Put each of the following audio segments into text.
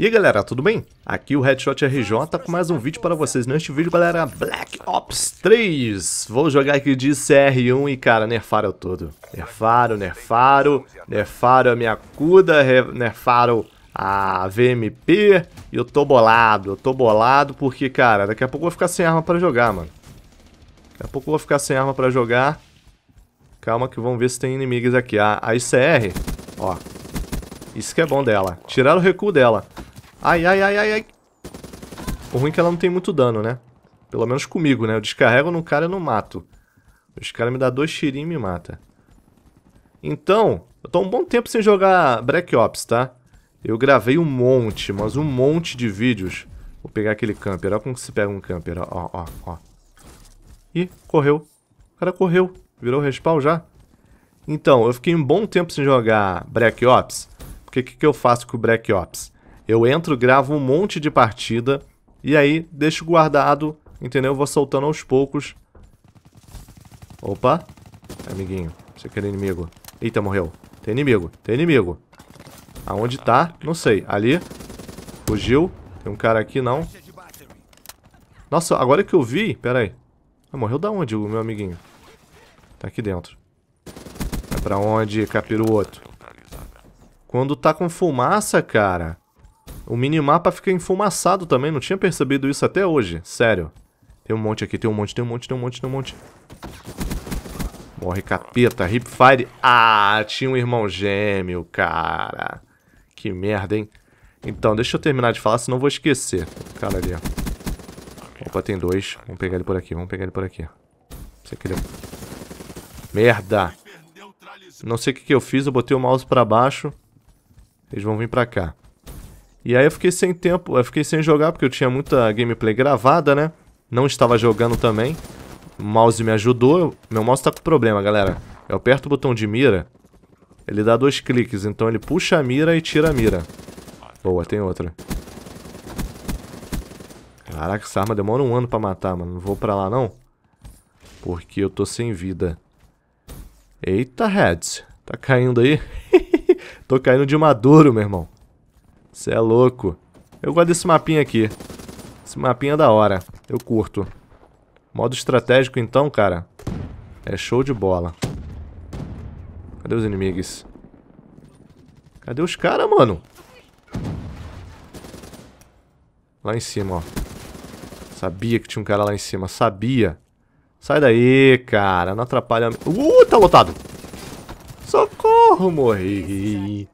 E aí galera, tudo bem? Aqui o Headshot RJ com mais um vídeo para vocês. Neste vídeo, galera, Black Ops 3. Vou jogar aqui de CR1 e, cara, nerfaram tudo. Nerfaram, nerfaram, nerfaram a minha cuda, nerfaram a VMP. E eu tô bolado, eu tô bolado porque, cara, daqui a pouco eu vou ficar sem arma para jogar, mano. Daqui a pouco eu vou ficar sem arma para jogar. Calma que vamos ver se tem inimigos aqui. A, a ICR, ó, isso que é bom dela. Tiraram o recuo dela. Ai, ai, ai, ai, ai. O ruim é que ela não tem muito dano, né? Pelo menos comigo, né? Eu descarrego no cara e não mato. Os caras me dão dois tirinhos e me mata. Então, eu tô um bom tempo sem jogar Black Ops, tá? Eu gravei um monte, mas um monte de vídeos. Vou pegar aquele camper. Olha como se pega um camper. Ó, ó, ó. Ih, correu. O cara correu. Virou respawn já. Então, eu fiquei um bom tempo sem jogar Black Ops. Porque o que, que eu faço com o Black Ops? Eu entro, gravo um monte de partida e aí deixo guardado, entendeu? Vou soltando aos poucos. Opa, amiguinho, você quer inimigo. Eita, morreu. Tem inimigo, tem inimigo. Aonde tá? Não sei. Ali. Fugiu. Tem um cara aqui, não. Nossa, agora que eu vi... Pera aí. Ah, morreu da onde o meu amiguinho? Tá aqui dentro. É pra onde, capiroto? Quando tá com fumaça, cara... O minimapa fica enfumaçado também, não tinha percebido isso até hoje, sério. Tem um monte aqui, tem um monte, tem um monte, tem um monte, tem um monte. Morre capeta, hipfire. Ah, tinha um irmão gêmeo, cara. Que merda, hein? Então, deixa eu terminar de falar, senão eu vou esquecer. Cara ali, ó. Opa, tem dois. Vamos pegar ele por aqui, vamos pegar ele por aqui. Você queria... Merda! Não sei o que, que eu fiz, eu botei o mouse pra baixo. Eles vão vir pra cá. E aí eu fiquei sem tempo, eu fiquei sem jogar porque eu tinha muita gameplay gravada, né? Não estava jogando também. O mouse me ajudou. Meu mouse tá com problema, galera. Eu aperto o botão de mira, ele dá dois cliques, então ele puxa a mira e tira a mira. Boa, tem outra. Caraca, essa arma demora um ano pra matar, mano. Não vou pra lá, não. Porque eu tô sem vida. Eita, Reds. Tá caindo aí? tô caindo de maduro, meu irmão. Você é louco. Eu gosto desse mapinha aqui. Esse mapinha é da hora. Eu curto. Modo estratégico, então, cara. É show de bola. Cadê os inimigos? Cadê os caras, mano? Lá em cima, ó. Sabia que tinha um cara lá em cima. Sabia. Sai daí, cara. Não atrapalha... Uh, tá lotado. Socorro, morri.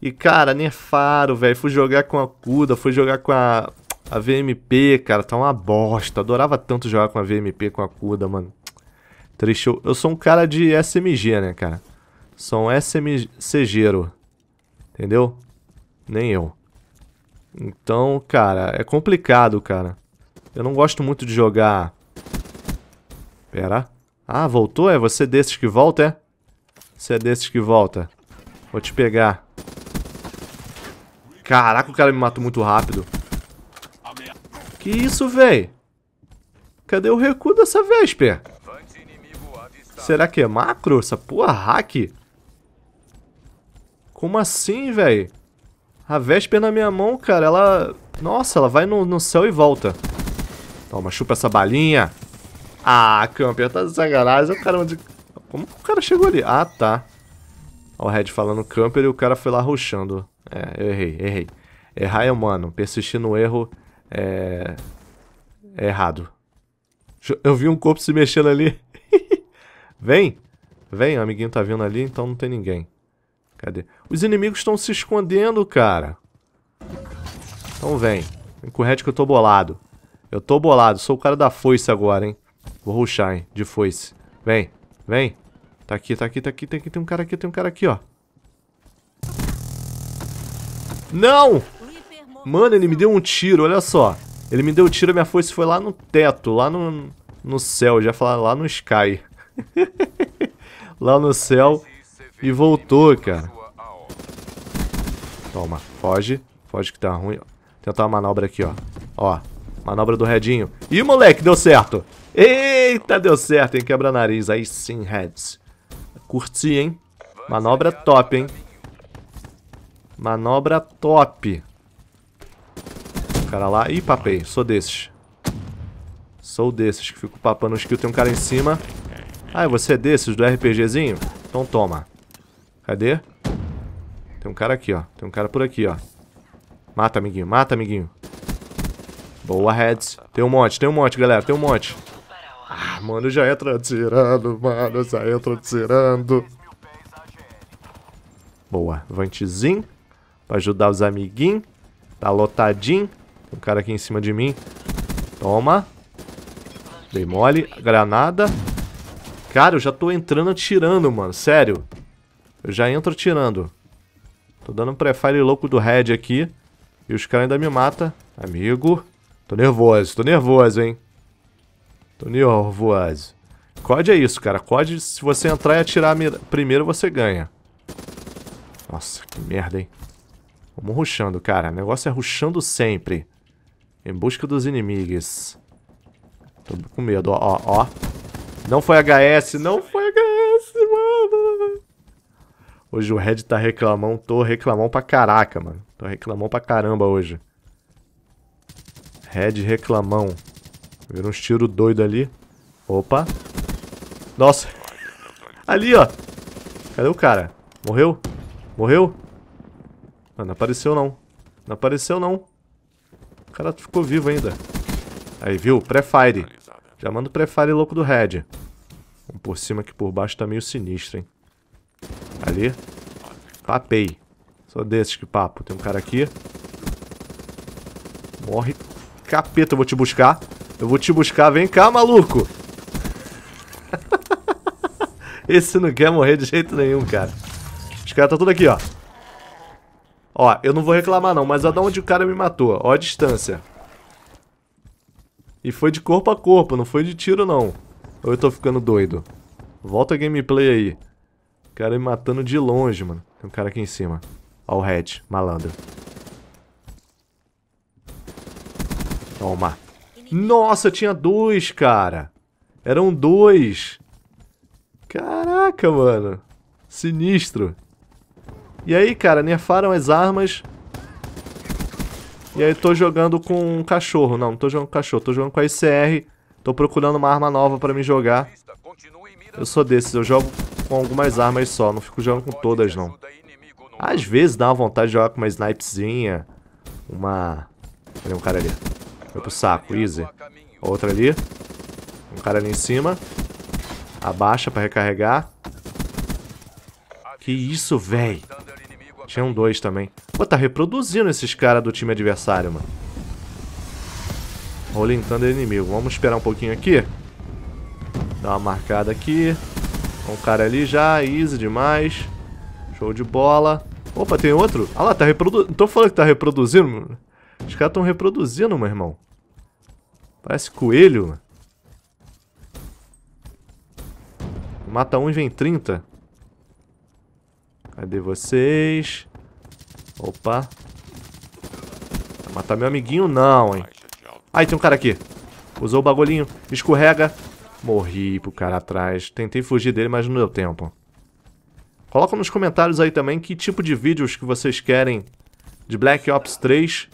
E, cara, nerfaram, é velho. Fui jogar com a Cuda, fui jogar com a, a VMP, cara. Tá uma bosta. Adorava tanto jogar com a VMP, com a Cuda, mano. Triste. Eu, sou um cara de SMG, né, cara? Sou um SMCgeiro. Entendeu? Nem eu. Então, cara, é complicado, cara. Eu não gosto muito de jogar... Pera. Ah, voltou? É você é desses que volta, é? Você é desses que volta. Vou te pegar. Caraca, o cara me matou muito rápido. Que isso, véi? Cadê o recuo dessa Vesper? Será que é macro? Essa porra hack? Como assim, véi? A Vesper na minha mão, cara, ela... Nossa, ela vai no, no céu e volta. Toma, chupa essa balinha. Ah, campeão, tá de sacanagem. O cara onde... Como o cara chegou ali? Ah, tá. Ó, o Red falando camper e o cara foi lá ruxando. É, eu errei, errei. Errar é humano. Persistir no erro é. É errado. Eu vi um corpo se mexendo ali. Vem! Vem, o amiguinho tá vindo ali, então não tem ninguém. Cadê? Os inimigos estão se escondendo, cara. Então vem. Vem com o que eu tô bolado. Eu tô bolado, sou o cara da foice agora, hein. Vou ruxar, hein, de foice. Vem, vem. Tá aqui, tá aqui, tá aqui, tem, aqui, tem um cara aqui, tem um cara aqui, ó. Não! Mano, ele me deu um tiro, olha só. Ele me deu um tiro, minha força foi lá no teto, lá no, no céu, já falar lá no sky. lá no céu e voltou, cara. Toma, foge. Foge que tá ruim. Tentar uma manobra aqui, ó. Ó, manobra do redinho. Ih, moleque, deu certo. Eita, deu certo, hein? Quebra nariz. Aí sim, Reds. Curti, hein? Manobra top, hein? Manobra top. O cara lá. Ih, papei. Sou desses. Sou desses que fico papando o skill. Tem um cara em cima. Ah, você é desses do RPGzinho? Então toma. Cadê? Tem um cara aqui, ó. Tem um cara por aqui, ó. Mata, amiguinho. Mata, amiguinho. Boa, Reds. Tem um monte, tem um monte, galera. Tem um monte. Ah, mano, já entra tirando, mano. Já entra tirando. Boa. Vantezinho. Pra ajudar os amiguinhos. Tá lotadinho. Tem um cara aqui em cima de mim. Toma. Dei mole. Granada. Cara, eu já tô entrando atirando, mano. Sério. Eu já entro atirando. Tô dando um prefire louco do Red aqui. E os caras ainda me matam. Amigo. Tô nervoso. Tô nervoso, hein. Tô nervoso. COD é isso, cara. COD, se você entrar e atirar primeiro, você ganha. Nossa, que merda, hein. Vamos ruxando, cara. O negócio é ruxando sempre. Em busca dos inimigos. Tô com medo, ó, ó, ó. Não foi HS, não foi HS, mano. Hoje o Red tá reclamando, tô reclamando pra caraca, mano. Tô reclamando pra caramba hoje. Red reclamão. Viram uns tiros doido ali. Opa. Nossa. Ali, ó. Cadê o cara? Morreu? Morreu? Mano, ah, não apareceu não. Não apareceu não. O cara ficou vivo ainda. Aí, viu? Pré-fire. Já manda o pré-fire louco do Red. Um por cima aqui por baixo tá meio sinistro, hein? Ali. Papei. Só desses que papo. Tem um cara aqui. Morre. Capeta, eu vou te buscar. Eu vou te buscar. Vem cá, maluco. Esse não quer morrer de jeito nenhum, cara. Os caras estão tá tudo aqui, ó. Ó, eu não vou reclamar não, mas olha de onde o cara me matou. Ó a distância. E foi de corpo a corpo, não foi de tiro não. Ou eu tô ficando doido? Volta a gameplay aí. O cara me matando de longe, mano. Tem um cara aqui em cima. Ó o Red, malandro. Toma. Nossa, tinha dois, cara. Eram dois. Caraca, mano. Sinistro. E aí, cara, nerfaram as armas. E aí tô jogando com um cachorro. Não, não tô jogando com cachorro, tô jogando com a ICR. Tô procurando uma arma nova pra me jogar. Eu sou desses, eu jogo com algumas armas só, não fico jogando com todas não. Às vezes dá uma vontade de jogar com uma snipezinha, uma... Cadê um cara ali? Foi pro saco, easy. Outra ali. Um cara ali em cima. Abaixa pra recarregar. Que isso, véi. Tinham dois também. Pô, tá reproduzindo esses caras do time adversário, mano. olhando o é inimigo. Vamos esperar um pouquinho aqui. Dá uma marcada aqui. Um cara ali já, easy demais. Show de bola. Opa, tem outro? Ah lá, tá reproduzindo. Tô falando que tá reproduzindo, mano. Os caras estão reproduzindo, meu irmão. Parece coelho, mano. Mata um e vem 30. Cadê vocês? Opa. Vai matar meu amiguinho não, hein. Ai, tem um cara aqui. Usou o bagulhinho. Escorrega. Morri pro cara atrás. Tentei fugir dele, mas não deu tempo. Coloca nos comentários aí também que tipo de vídeos que vocês querem de Black Ops 3.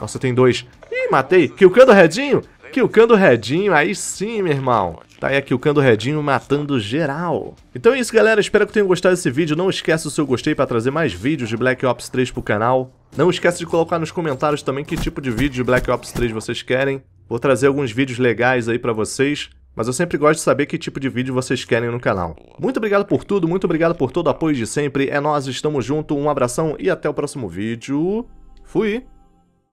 Nossa, tem dois. Ih, matei. Kilcando o Redinho? Kilcando o Redinho, aí sim, meu irmão. Tá aí aqui o Cando Redinho matando geral. Então é isso, galera. Espero que tenham gostado desse vídeo. Não esquece o seu gostei para trazer mais vídeos de Black Ops 3 pro canal. Não esquece de colocar nos comentários também que tipo de vídeo de Black Ops 3 vocês querem. Vou trazer alguns vídeos legais aí para vocês. Mas eu sempre gosto de saber que tipo de vídeo vocês querem no canal. Muito obrigado por tudo, muito obrigado por todo o apoio de sempre. É nós, estamos junto, um abração e até o próximo vídeo. Fui!